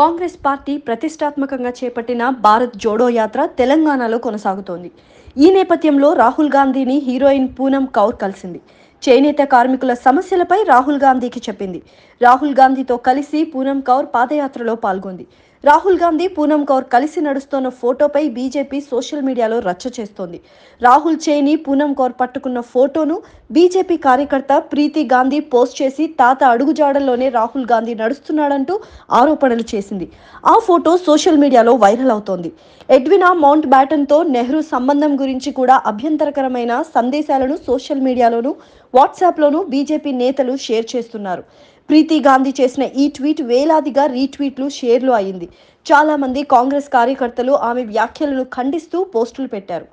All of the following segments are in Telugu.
కాంగ్రెస్ పార్టీ ప్రతిష్టాత్మకంగా చేపట్టిన భారత్ జోడో యాత్ర తెలంగాణలో కొనసాగుతోంది ఈ నేపథ్యంలో రాహుల్ గాంధీని హీరోయిన్ పూనం కౌర్ కలిసింది చేనేత కార్మికుల సమస్యలపై రాహుల్ గాంధీకి చెప్పింది రాహుల్ గాంధీతో కలిసి పూనం కౌర్ పాదయాత్రలో పాల్గొంది రాహుల్ గాంధీ పూనం కౌర్ కలిసి నడుస్తున్న ఫోటోపై బీజేపీ సోషల్ మీడియాలో రచ్చ చేస్తోంది రాహుల్ చేయిని పూనం కౌర్ పట్టుకున్న ఫోటోను బీజేపీ కార్యకర్త ప్రీతి గాంధీ పోస్ట్ చేసి తాత అడుగుజాడల్లోనే రాహుల్ గాంధీ నడుస్తున్నాడంటూ ఆరోపణలు చేసింది ఆ ఫోటో సోషల్ మీడియాలో వైరల్ అవుతోంది ఎడ్వినా మౌంట్ బ్యాటన్తో నెహ్రూ సంబంధం గురించి కూడా అభ్యంతరకరమైన సందేశాలను సోషల్ మీడియాలోను వాట్సాప్లోనూ బీజేపీ నేతలు షేర్ చేస్తున్నారు ప్రీతి గాంధీ చేసిన ఈ ట్వీట్ వేలాదిగా రీట్వీట్లు షేర్లు అయింది చాలా మంది కాంగ్రెస్ కార్యకర్తలు ఆమె వ్యాఖ్యలను ఖండిస్తూ పోస్టులు పెట్టారు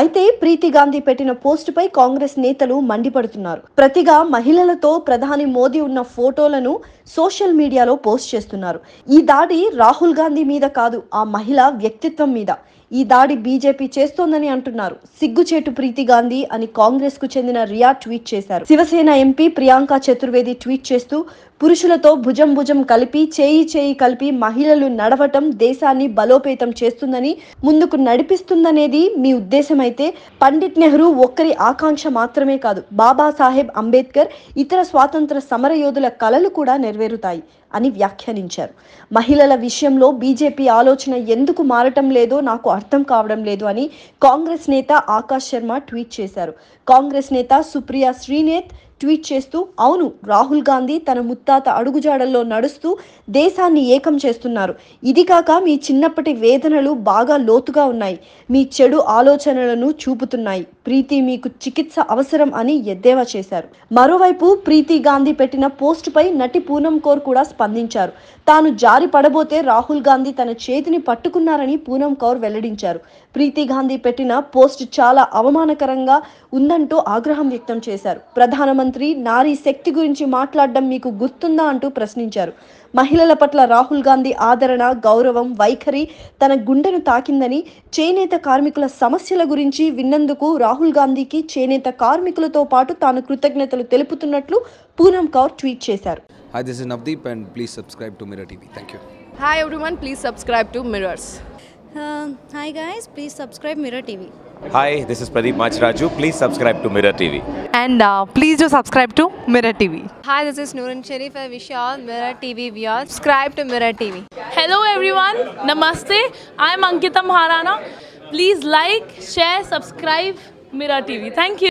అయితే ప్రీతి గాంధీ పెట్టిన పోస్టుపై కాంగ్రెస్ నేతలు మండిపడుతున్నారు ప్రతిగా మహిళలతో ప్రధాని మోదీ ఉన్న ఫోటోలను సోషల్ మీడియాలో పోస్ట్ చేస్తున్నారు ఈ దాడి రాహుల్ గాంధీ మీద కాదు ఆ మహిళ వ్యక్తిత్వం మీద ఈ దాడి బీజేపీ చేస్తోందని అంటున్నారు సిగ్గుచేటు ప్రీతి గాంధీ అని కాంగ్రెస్ కు చెందిన రియా ట్వీట్ చేశారు శివసేన ఎంపీ ప్రియాంక చతుర్వేది ట్వీట్ చేస్తూ పురుషులతో భుజం భుజం కలిపి చేయి చేయి కలిపి మహిళలు నడవటం పోరాటం దేశాన్ని బలోపేతం చేస్తుందని ముందుకు నడిపిస్తుందనేది మీ ఉద్దేశమైతే పండిట్ నెహ్రూ ఒక్కరి ఆకాంక్ష మాత్రమే కాదు బాబాసాహెబ్ అంబేద్కర్ ఇతర స్వాతంత్ర సమరయోధుల కలలు కూడా నెరవేరుతాయి అని వ్యాఖ్యానించారు మహిళల విషయంలో బీజేపీ ఆలోచన ఎందుకు మారటం లేదో నాకు అర్థం కావడం లేదు అని కాంగ్రెస్ నేత ఆకాష్ శర్మ ట్వీట్ చేశారు కాంగ్రెస్ నేత సుప్రియా శ్రీనేత్ ట్వీట్ చేస్తూ అవును రాహుల్ గాంధీ తన ముత్తాత అడుగుజాడల్లో నడుస్తూ దేశాన్ని ఏకం చేస్తున్నారు ఇది కాక మీ చిన్నప్పటి వేదనలు బాగా లోతుగా ఉన్నాయి మీ చెడు ఆలోచనలను చూపుతున్నాయి ప్రీతి మీకు చికిత్స అవసరం అని ఎద్దేవా చేశారు మరోవైపు ప్రీతి గాంధీ పెట్టిన పోస్టుపై నటి పూనం కౌర్ కూడా స్పందించారు తాను జారి పడబోతే రాహుల్ గాంధీ తన చేతిని పట్టుకున్నారని పూనం కౌర్ వెల్లడించారు ప్రీతి గాంధీ పెట్టిన పోస్ట్ చాలా అవమానకరంగా ఉందంటూ ఆగ్రహం వ్యక్తం చేశారు ప్రధానమంత్రి మంత్రి నారీ శక్తి గురించి మాట్లాడడం మీకు గుర్తుందా అంటూ ప్రశ్నించారు మహిళల పట్ల రాహుల్ గాంధీ ఆదరణ గౌరవం వైఖరి తన గుండెను తాకిందని చేనేత కార్మికుల సమస్యల గురించి విన్నందుకు రాహుల్ గాంధీకి చేనేత కార్మికులతో పాటు తాను కృతజ్ఞతలు తెలుపుతున్నట్లు పూనం కౌర్ ట్వీట్ చేశారు hi please subscribe to everyone please subscribe to mirrors hi guys please subscribe mirror TV Hi, this is Pradeep Machraju. Please subscribe to Mirror TV. And uh, please do subscribe to Mirror TV. Hi, this is Nooran Sharif. I wish you all Mirror TV viewers. Subscribe to Mirror TV. Hello everyone. Namaste. I am Ankita Maharana. Please like, share, subscribe Mirror TV. Thank you.